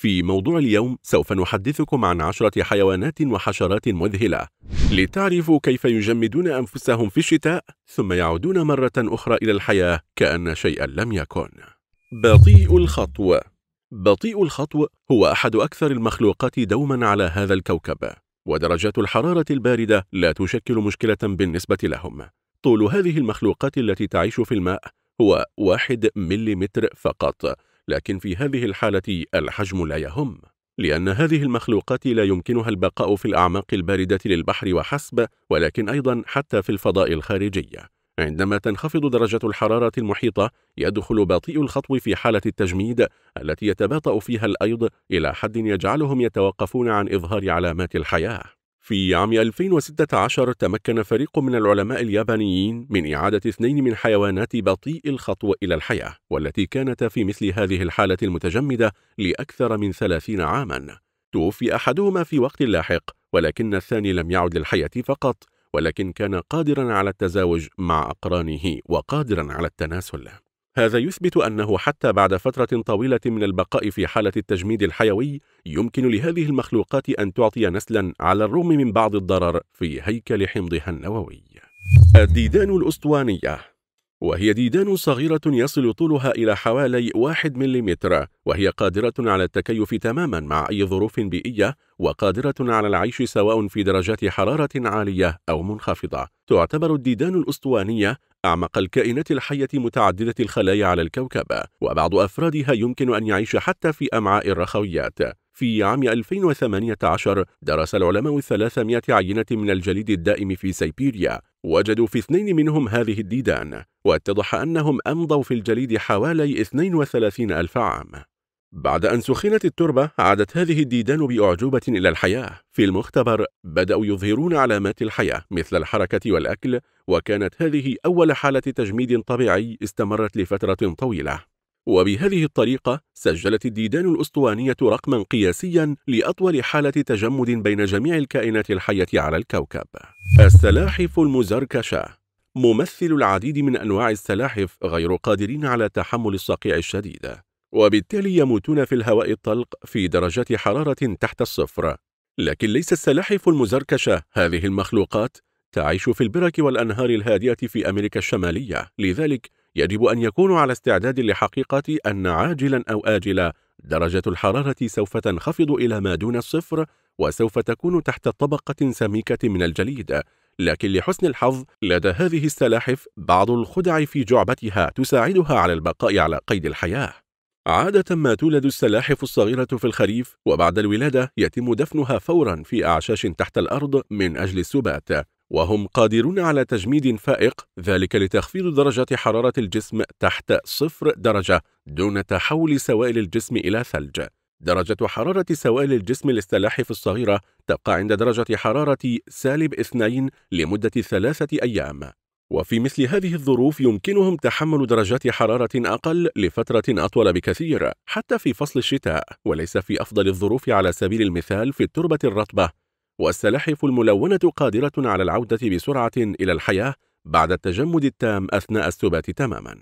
في موضوع اليوم سوف نحدثكم عن عشرة حيوانات وحشرات مذهلة لتعرفوا كيف يجمدون أنفسهم في الشتاء ثم يعودون مرة أخرى إلى الحياة كأن شيئا لم يكن بطيء الخطو بطيء الخطو هو أحد أكثر المخلوقات دوما على هذا الكوكب ودرجات الحرارة الباردة لا تشكل مشكلة بالنسبة لهم طول هذه المخلوقات التي تعيش في الماء هو واحد مليمتر فقط لكن في هذه الحالة الحجم لا يهم لأن هذه المخلوقات لا يمكنها البقاء في الأعماق الباردة للبحر وحسب ولكن أيضا حتى في الفضاء الخارجي عندما تنخفض درجة الحرارة المحيطة يدخل بطيء الخطو في حالة التجميد التي يتباطأ فيها الأيض إلى حد يجعلهم يتوقفون عن إظهار علامات الحياة في عام 2016 تمكن فريق من العلماء اليابانيين من إعادة اثنين من حيوانات بطيء الخطو إلى الحياة والتي كانتا في مثل هذه الحالة المتجمدة لأكثر من ثلاثين عاما توفي أحدهما في وقت لاحق ولكن الثاني لم يعد للحياة فقط ولكن كان قادرا على التزاوج مع أقرانه وقادرا على التناسل هذا يثبت أنه حتى بعد فترة طويلة من البقاء في حالة التجميد الحيوي يمكن لهذه المخلوقات أن تعطي نسلا على الرغم من بعض الضرر في هيكل حمضها النووي الديدان الأسطوانية وهي ديدان صغيرة يصل طولها إلى حوالي 1 ملم وهي قادرة على التكيف تماما مع أي ظروف بيئية وقادرة على العيش سواء في درجات حرارة عالية أو منخفضة تعتبر الديدان الأسطوانية أعمق الكائنات الحية متعددة الخلايا على الكوكب وبعض أفرادها يمكن أن يعيش حتى في أمعاء الرخويات في عام 2018 درس العلماء 300 عينة من الجليد الدائم في سيبيريا وجدوا في اثنين منهم هذه الديدان واتضح أنهم أمضوا في الجليد حوالي 32 ألف عام بعد أن سخنت التربة عادت هذه الديدان بأعجوبة إلى الحياة في المختبر بدأوا يظهرون علامات الحياة مثل الحركة والأكل وكانت هذه أول حالة تجميد طبيعي استمرت لفترة طويلة وبهذه الطريقة سجلت الديدان الأسطوانية رقما قياسيا لأطول حالة تجمد بين جميع الكائنات الحية على الكوكب السلاحف المزركشة ممثل العديد من أنواع السلاحف غير قادرين على تحمل الصقيع الشديد وبالتالي يموتون في الهواء الطلق في درجات حرارة تحت الصفر لكن ليس السلاحف المزركشة هذه المخلوقات تعيش في البرك والأنهار الهادئة في أمريكا الشمالية لذلك يجب أن يكونوا على استعداد لحقيقة أن عاجلا أو آجلا درجة الحرارة سوف تنخفض إلى ما دون الصفر وسوف تكون تحت طبقة سميكة من الجليد لكن لحسن الحظ لدى هذه السلاحف بعض الخدع في جعبتها تساعدها على البقاء على قيد الحياة عادة ما تولد السلاحف الصغيرة في الخريف وبعد الولادة يتم دفنها فورا في أعشاش تحت الأرض من أجل السبات وهم قادرون على تجميد فائق ذلك لتخفيض درجة حرارة الجسم تحت صفر درجة دون تحول سوائل الجسم إلى ثلج درجة حرارة سوائل الجسم الاستلاحف الصغيرة تبقى عند درجة حرارة سالب اثنين لمدة ثلاثة أيام وفي مثل هذه الظروف يمكنهم تحمل درجات حرارة أقل لفترة أطول بكثير حتى في فصل الشتاء وليس في أفضل الظروف على سبيل المثال في التربة الرطبة والسلاحف الملونة قادرة على العودة بسرعة إلى الحياة بعد التجمد التام أثناء السبات تماما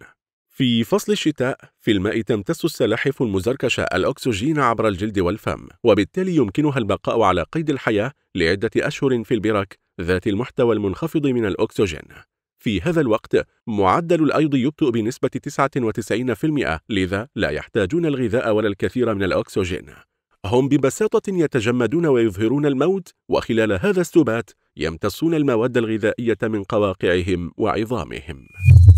في فصل الشتاء في الماء تمتص السلاحف المزركشة الأكسجين عبر الجلد والفم وبالتالي يمكنها البقاء على قيد الحياة لعدة أشهر في البرك ذات المحتوى المنخفض من الأكسجين في هذا الوقت معدل الأيض يبطئ بنسبة 99% لذا لا يحتاجون الغذاء ولا الكثير من الأكسجين هم ببساطة يتجمدون ويظهرون الموت وخلال هذا السبات يمتصون المواد الغذائية من قواقعهم وعظامهم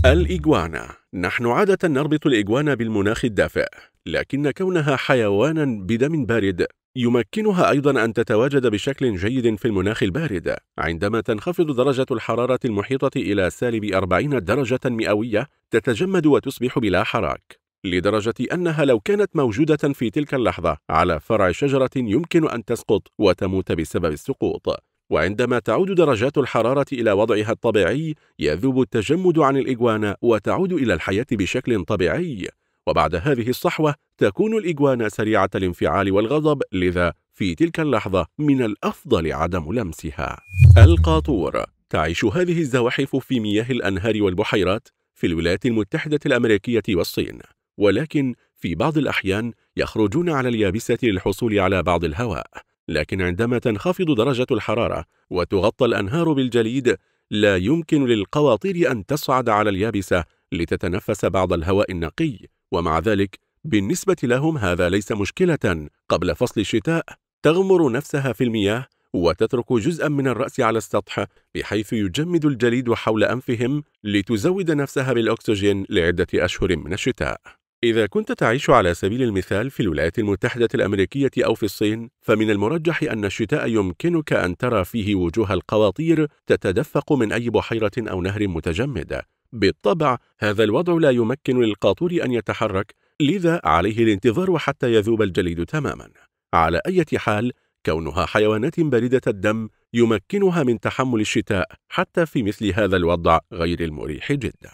الإيجوانا نحن عادة نربط الإيجوانا بالمناخ الدافئ لكن كونها حيوانا بدم بارد يمكنها أيضا أن تتواجد بشكل جيد في المناخ البارد عندما تنخفض درجة الحرارة المحيطة إلى سالب 40 درجة مئوية تتجمد وتصبح بلا حراك لدرجة أنها لو كانت موجودة في تلك اللحظة على فرع شجرة يمكن أن تسقط وتموت بسبب السقوط وعندما تعود درجات الحرارة إلى وضعها الطبيعي يذوب التجمد عن الإجوانة وتعود إلى الحياة بشكل طبيعي وبعد هذه الصحوة تكون الإجوانة سريعة الانفعال والغضب لذا في تلك اللحظة من الأفضل عدم لمسها القاطور تعيش هذه الزواحف في مياه الأنهار والبحيرات في الولايات المتحدة الأمريكية والصين ولكن في بعض الأحيان يخرجون على اليابسة للحصول على بعض الهواء لكن عندما تنخفض درجة الحرارة وتغطى الأنهار بالجليد لا يمكن للقواطير أن تصعد على اليابسة لتتنفس بعض الهواء النقي ومع ذلك بالنسبة لهم هذا ليس مشكلة قبل فصل الشتاء تغمر نفسها في المياه وتترك جزءا من الرأس على السطح بحيث يجمد الجليد حول أنفهم لتزود نفسها بالأكسجين لعدة أشهر من الشتاء إذا كنت تعيش على سبيل المثال في الولايات المتحدة الأمريكية أو في الصين، فمن المرجح أن الشتاء يمكنك أن ترى فيه وجوه القواطير تتدفق من أي بحيرة أو نهر متجمد. بالطبع، هذا الوضع لا يمكن للقاطور أن يتحرك، لذا عليه الانتظار حتى يذوب الجليد تماماً. على أي حال، كونها حيوانات باردة الدم يمكنها من تحمل الشتاء حتى في مثل هذا الوضع غير المريح جداً.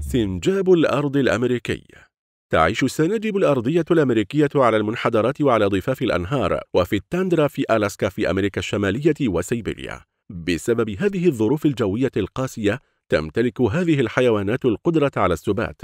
سنجاب الأرض الأمريكي تعيش السناجب الأرضية الأمريكية على المنحدرات وعلى ضفاف الأنهار وفي التاندرا في ألاسكا في أمريكا الشمالية وسيبيريا بسبب هذه الظروف الجوية القاسية تمتلك هذه الحيوانات القدرة على السبات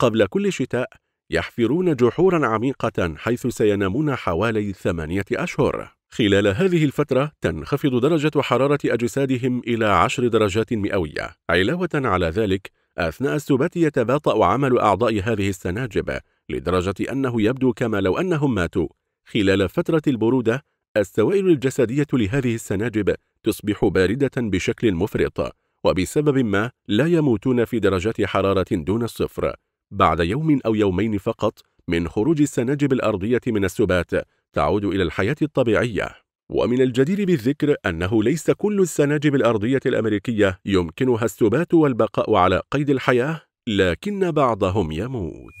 قبل كل شتاء يحفرون جحورا عميقة حيث سينامون حوالي ثمانية أشهر خلال هذه الفترة تنخفض درجة حرارة أجسادهم إلى عشر درجات مئوية علاوة على ذلك أثناء السبات يتباطأ عمل أعضاء هذه السناجب لدرجة أنه يبدو كما لو أنهم ماتوا خلال فترة البرودة السوائل الجسدية لهذه السناجب تصبح باردة بشكل مفرط وبسبب ما لا يموتون في درجات حرارة دون الصفر بعد يوم أو يومين فقط من خروج السناجب الأرضية من السبات تعود إلى الحياة الطبيعية ومن الجدير بالذكر أنه ليس كل السناجب الأرضية الأمريكية يمكنها السبات والبقاء على قيد الحياة لكن بعضهم يموت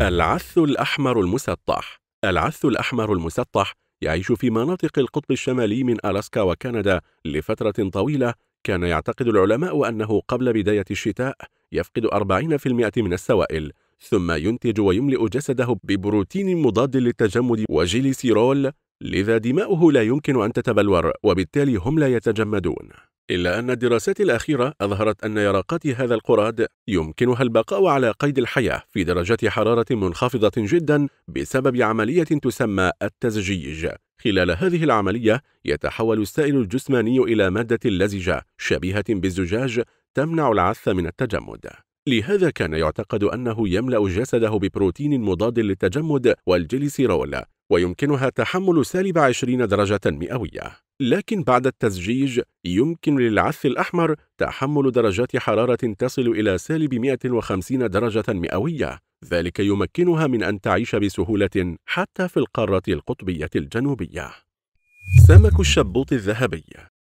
العث الأحمر المسطح العث الأحمر المسطح يعيش في مناطق القطب الشمالي من ألاسكا وكندا لفترة طويلة كان يعتقد العلماء أنه قبل بداية الشتاء يفقد 40% من السوائل ثم ينتج ويملئ جسده ببروتين مضاد للتجمد وجيليسيرول لذا دماؤه لا يمكن أن تتبلور وبالتالي هم لا يتجمدون إلا أن الدراسات الأخيرة أظهرت أن يرقات هذا القراد يمكنها البقاء على قيد الحياة في درجات حرارة منخفضة جدا بسبب عملية تسمى التزجيج خلال هذه العملية يتحول السائل الجسماني إلى مادة لزجة شبيهة بالزجاج تمنع العث من التجمد لهذا كان يعتقد أنه يملأ جسده ببروتين مضاد للتجمد والجليسيرول ويمكنها تحمل سالب 20 درجة مئوية لكن بعد التزجيج يمكن للعث الأحمر تحمل درجات حرارة تصل إلى سالب 150 درجة مئوية ذلك يمكنها من أن تعيش بسهولة حتى في القارة القطبية الجنوبية سمك الشبوط الذهبي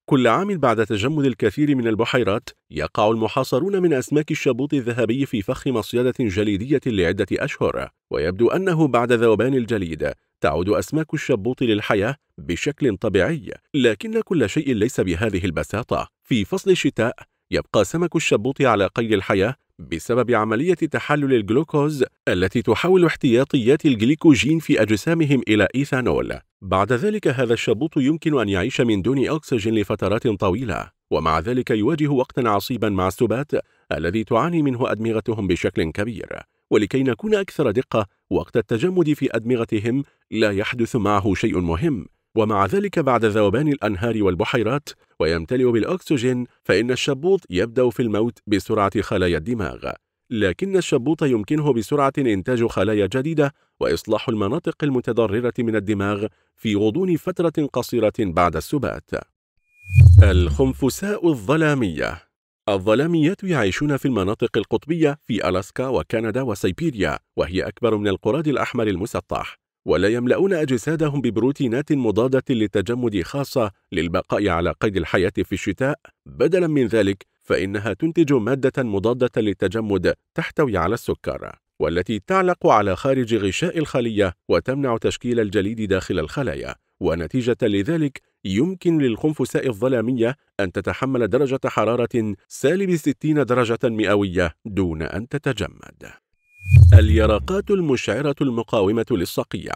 كل عام بعد تجمد الكثير من البحيرات يقع المحاصرون من أسماك الشبوط الذهبي في فخ مصيدة جليدية لعدة أشهر ويبدو أنه بعد ذوبان الجليد تعود أسماك الشبوط للحياة بشكل طبيعي لكن كل شيء ليس بهذه البساطة في فصل الشتاء يبقى سمك الشبوط على قيد الحياة بسبب عملية تحلل الجلوكوز التي تحول احتياطيات الجليكوجين في أجسامهم إلى إيثانول بعد ذلك هذا الشبوط يمكن أن يعيش من دون أكسجين لفترات طويلة ومع ذلك يواجه وقتا عصيبا مع السبات الذي تعاني منه أدمغتهم بشكل كبير ولكي نكون أكثر دقة وقت التجمد في أدمغتهم لا يحدث معه شيء مهم ومع ذلك بعد ذوبان الأنهار والبحيرات ويمتلئ بالأكسجين فإن الشبوط يبدأ في الموت بسرعة خلايا الدماغ لكن الشبوط يمكنه بسرعة إنتاج خلايا جديدة وإصلاح المناطق المتضررة من الدماغ في غضون فترة قصيرة بعد السبات الخنفساء الظلامية الظلاميات يعيشون في المناطق القطبية في ألاسكا وكندا وسيبيريا وهي أكبر من القراد الأحمر المسطح ولا يملؤون أجسادهم ببروتينات مضادة للتجمد خاصة للبقاء على قيد الحياة في الشتاء بدلا من ذلك فإنها تنتج مادة مضادة للتجمد تحتوي على السكر والتي تعلق على خارج غشاء الخلية وتمنع تشكيل الجليد داخل الخلايا ونتيجة لذلك يمكن للخنفساء الظلامية أن تتحمل درجة حرارة سالب 60 درجة مئوية دون أن تتجمد. اليرقات المشعرة المقاومة للصقيع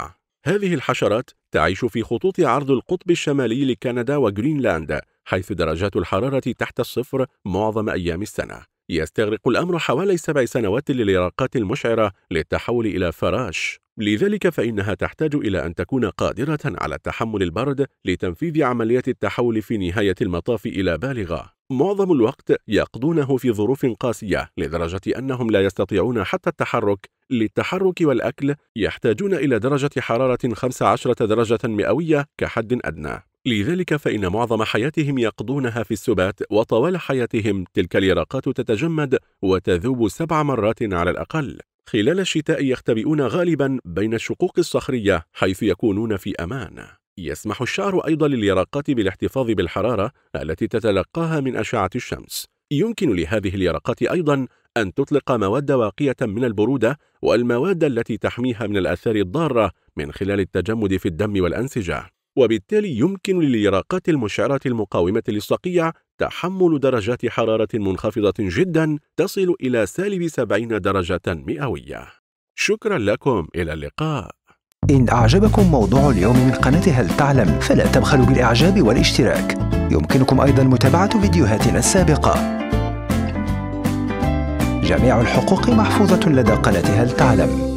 هذه الحشرات تعيش في خطوط عرض القطب الشمالي لكندا وجرينلاند حيث درجات الحرارة تحت الصفر معظم أيام السنة يستغرق الأمر حوالي سبع سنوات لليرقات المشعرة للتحول إلى فراش لذلك فإنها تحتاج إلى أن تكون قادرة على تحمل البرد لتنفيذ عملية التحول في نهاية المطاف إلى بالغة معظم الوقت يقضونه في ظروف قاسية لدرجة أنهم لا يستطيعون حتى التحرك للتحرك والأكل يحتاجون إلى درجة حرارة 15 درجة مئوية كحد أدنى لذلك فإن معظم حياتهم يقضونها في السبات وطوال حياتهم تلك اليرقات تتجمد وتذوب سبع مرات على الأقل خلال الشتاء يختبئون غالبا بين الشقوق الصخرية حيث يكونون في أمان يسمح الشعر أيضا لليرقات بالاحتفاظ بالحرارة التي تتلقاها من أشعة الشمس يمكن لهذه اليرقات أيضا أن تطلق مواد واقية من البرودة والمواد التي تحميها من الآثار الضارة من خلال التجمد في الدم والأنسجة وبالتالي يمكن للياقات المشعرة المقاومة للصقيع تحمل درجات حرارة منخفضة جدا تصل إلى سالب 70 درجة مئوية شكرا لكم إلى اللقاء إن أعجبكم موضوع اليوم من قناة هل تعلم فلا تبخلوا بالإعجاب والاشتراك يمكنكم أيضا متابعة فيديوهاتنا السابقة جميع الحقوق محفوظة لدى قناة هل تعلم